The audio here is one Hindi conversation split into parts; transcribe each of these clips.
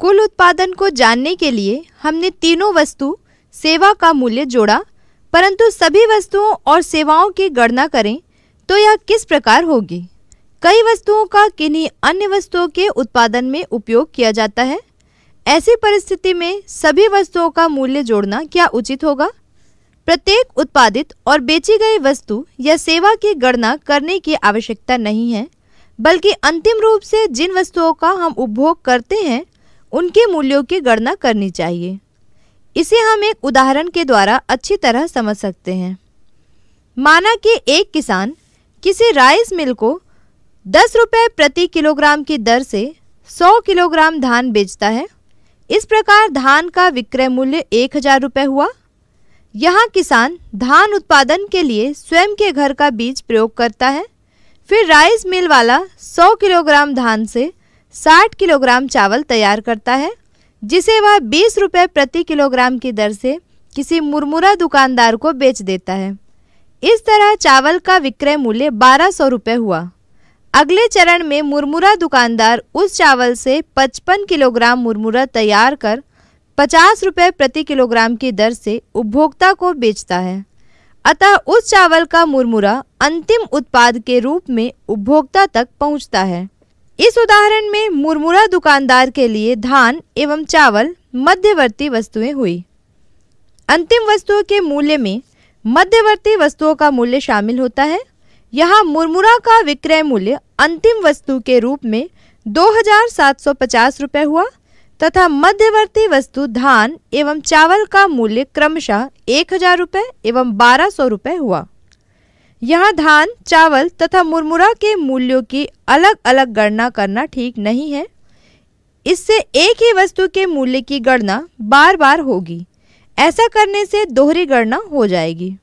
कुल उत्पादन को जानने के लिए हमने तीनों वस्तु सेवा का मूल्य जोड़ा परंतु सभी वस्तुओं और सेवाओं की गणना करें तो यह किस प्रकार होगी कई वस्तुओं का किन्हीं अन्य वस्तुओं के उत्पादन में उपयोग किया जाता है ऐसी परिस्थिति में सभी वस्तुओं का मूल्य जोड़ना क्या उचित होगा प्रत्येक उत्पादित और बेची गई वस्तु या सेवा की गणना करने की आवश्यकता नहीं है बल्कि अंतिम रूप से जिन वस्तुओं का हम उपभोग करते हैं उनके मूल्यों की गणना करनी चाहिए इसे हम एक उदाहरण के द्वारा अच्छी तरह समझ सकते हैं माना कि एक किसान किसी राइस मिल को दस रुपये प्रति किलोग्राम की दर से सौ किलोग्राम धान बेचता है इस प्रकार धान का विक्रय मूल्य एक हजार रुपये हुआ यहाँ किसान धान उत्पादन के लिए स्वयं के घर का बीज प्रयोग करता है फिर राइस मिल वाला सौ किलोग्राम धान से 60 किलोग्राम चावल तैयार करता है जिसे वह बीस रुपये प्रति किलोग्राम की दर से किसी मुरमुरा दुकानदार को बेच देता है इस तरह चावल का विक्रय मूल्य बारह सौ रुपये हुआ अगले चरण में मुरमुरा दुकानदार उस चावल से 55 किलोग्राम मुरमुरा तैयार कर पचास रुपये प्रति किलोग्राम की दर से उपभोक्ता को बेचता है अतः उस चावल का मुरमुरा अंतिम उत्पाद के रूप में उपभोक्ता तक पहुंचता है इस उदाहरण में मुरमुरा दुकानदार के लिए धान एवं चावल मध्यवर्ती वस्तुएं हुई अंतिम वस्तुओं के मूल्य में मध्यवर्ती वस्तुओं का मूल्य शामिल होता है यहाँ मुरमुरा का विक्रय मूल्य अंतिम वस्तु के रूप में दो रुपए हुआ तथा मध्यवर्ती वस्तु धान एवं चावल का मूल्य क्रमशः एक हजार रुपये एवं बारह सौ रुपये हुआ यहाँ धान चावल तथा मुरमुरा के मूल्यों की अलग अलग गणना करना ठीक नहीं है इससे एक ही वस्तु के मूल्य की गणना बार बार होगी ऐसा करने से दोहरी गणना हो जाएगी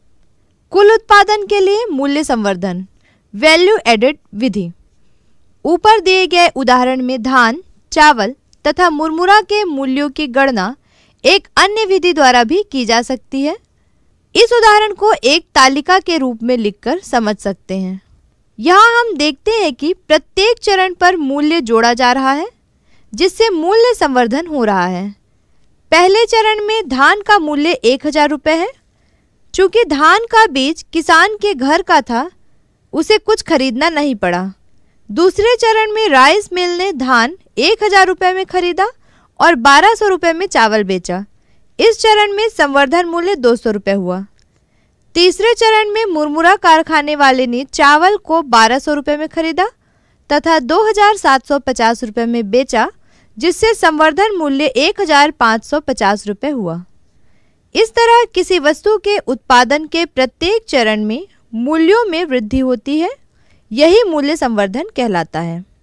कुल उत्पादन के लिए मूल्य संवर्धन वैल्यू एडेड विधि ऊपर दिए गए उदाहरण में धान चावल तथा मुरमुरा के मूल्यों की गणना एक अन्य विधि द्वारा भी की जा सकती है इस उदाहरण को एक तालिका के रूप में लिखकर समझ सकते हैं यहाँ हम देखते हैं कि प्रत्येक चरण पर मूल्य जोड़ा जा रहा है जिससे मूल्य संवर्धन हो रहा है पहले चरण में धान का मूल्य एक हजार रुपये है चूँकि धान का बीज किसान के घर का था उसे कुछ खरीदना नहीं पड़ा दूसरे चरण में राइस मिल ने धान एक हजार रुपये में खरीदा और बारह सौ रुपये में चावल बेचा इस चरण में संवर्धन मूल्य दो सौ रुपये हुआ तीसरे चरण में मुरमुरा कारखाने वाले ने चावल को बारह सौ रुपये में खरीदा तथा दो हजार सात सौ पचास रुपये में बेचा जिससे संवर्धन मूल्य एक हजार पाँच सौ पचास रुपये हुआ इस तरह किसी वस्तु के उत्पादन के प्रत्येक चरण में मूल्यों में वृद्धि होती है यही मूल्य संवर्धन कहलाता है